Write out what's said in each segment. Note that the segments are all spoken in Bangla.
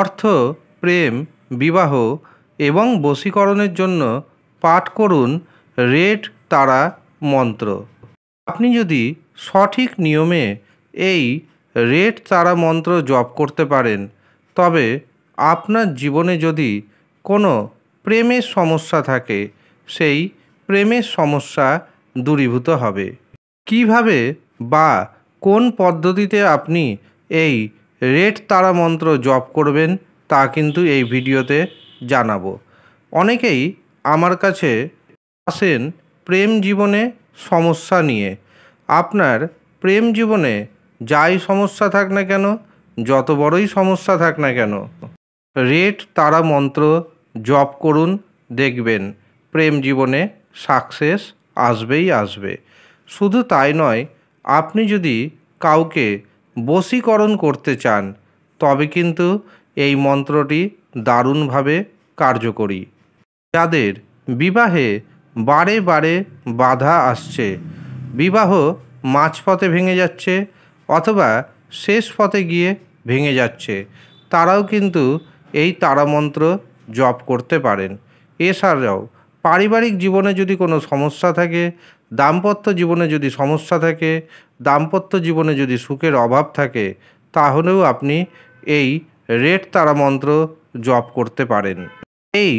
অর্থ প্রেম বিবাহ এবং বশীকরণের জন্য পাঠ করুন রেড তারা মন্ত্র আপনি যদি সঠিক নিয়মে এই রেড তারা মন্ত্র জপ করতে পারেন তবে আপনার জীবনে যদি কোনো প্রেমের সমস্যা থাকে সেই প্রেমের সমস্যা দূরীভূত হবে কিভাবে বা কোন পদ্ধতিতে আপনি এই রেড তারা মন্ত্র জপ করবেন তা কিন্তু এই ভিডিওতে জানাবো অনেকেই আমার কাছে আসেন প্রেম জীবনে সমস্যা নিয়ে আপনার প্রেম জীবনে যাই সমস্যা থাক না কেন যত বড়ই সমস্যা থাক না কেন রেড তারা মন্ত্র জপ করুন দেখবেন প্রেম জীবনে সাকসেস আসবেই আসবে শুধু তাই নয় আপনি যদি কাউকে বশীকরণ করতে চান তবে কিন্তু এই মন্ত্রটি দারুণভাবে কার্যকরী যাদের বিবাহে বারে বারে বাধা আসছে বিবাহ মাঝপথে ভেঙে যাচ্ছে অথবা শেষ পথে গিয়ে ভেঙে যাচ্ছে তারাও কিন্তু এই তারামন্ত্র জপ করতে পারেন এছাড়াও পারিবারিক জীবনে যদি কোনো সমস্যা থাকে দাম্পত্য জীবনে যদি সমস্যা থাকে দাম্পত্য জীবনে যদি সুখের অভাব থাকে তাহলেও আপনি এই রেড তারা মন্ত্র জপ করতে পারেন এই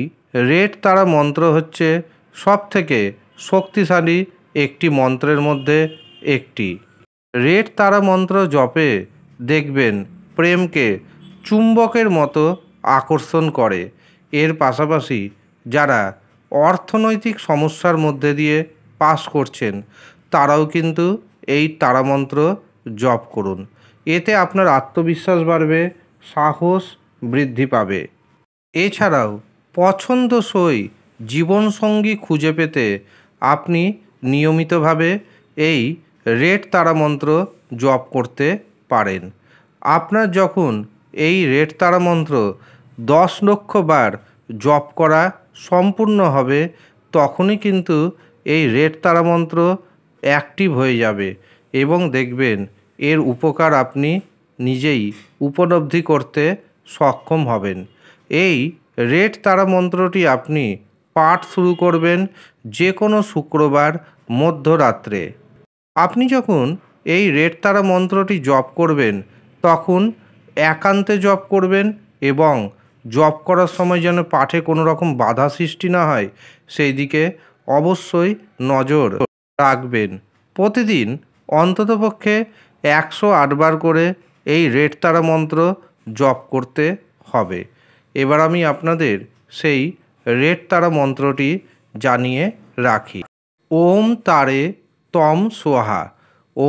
রেড তারা মন্ত্র হচ্ছে সব থেকে শক্তিশালী একটি মন্ত্রের মধ্যে একটি রেড তারা মন্ত্র জপে দেখবেন প্রেমকে চুম্বকের মতো আকর্ষণ করে এর পাশাপাশি যারা অর্থনৈতিক সমস্যার মধ্যে দিয়ে পাশ করছেন তারাও কিন্তু এই তারামন্ত্র জপ করুন এতে আপনার আত্মবিশ্বাস বাড়বে সাহস বৃদ্ধি পাবে এছাড়াও পছন্দসই জীবনসঙ্গী খুঁজে পেতে আপনি নিয়মিতভাবে এই রেড তারামন্ত্র জপ করতে পারেন আপনার যখন এই রেড তারামন্ত্র দশ লক্ষ বার জপ করা সম্পূর্ণ হবে তখনই কিন্তু এই রেড তারামন্ত্র অ্যাক্টিভ হয়ে যাবে এবং দেখবেন এর উপকার আপনি নিজেই উপলব্ধি করতে সক্ষম হবেন এই রেড তারা মন্ত্রটি আপনি পাঠ শুরু করবেন যে কোনো শুক্রবার মধ্যরাত্রে আপনি যখন এই রেড তারা মন্ত্রটি জপ করবেন তখন একান্তে জপ করবেন এবং জব করার সময় যেন পাঠে কোনো রকম বাধা সৃষ্টি না হয় সেই দিকে অবশ্যই নজর রাখবেন প্রতিদিন অন্ততপক্ষে একশো আটবার করে এই রেড তারা মন্ত্র জপ করতে হবে এবার আমি আপনাদের সেই রেড তারা মন্ত্রটি জানিয়ে রাখি ওম তারে তম সোহা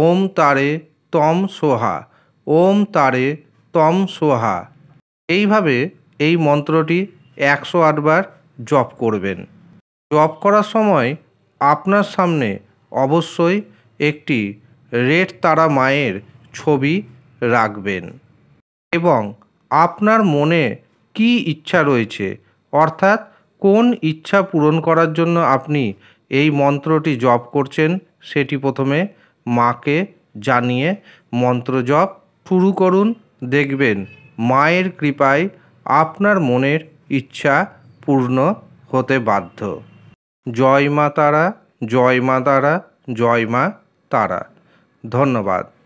ওম তারে তম সোহা ওম তারে তম সোহা এইভাবে এই মন্ত্রটি একশো আটবার জপ করবেন জপ করার সময় আপনার সামনে অবশ্যই একটি রেড তারা মায়ের ছবি রাখবেন এবং আপনার মনে কি ইচ্ছা রয়েছে অর্থাৎ কোন ইচ্ছা পূরণ করার জন্য আপনি এই মন্ত্রটি জপ করছেন সেটি প্রথমে মাকে জানিয়ে মন্ত্র জপ শুরু করুন দেখবেন মায়ের কৃপায় আপনার মনের ইচ্ছা পূর্ণ হতে বাধ্য জয় মা তারা জয় মা তারা জয় মা তারা ধন্যবাদ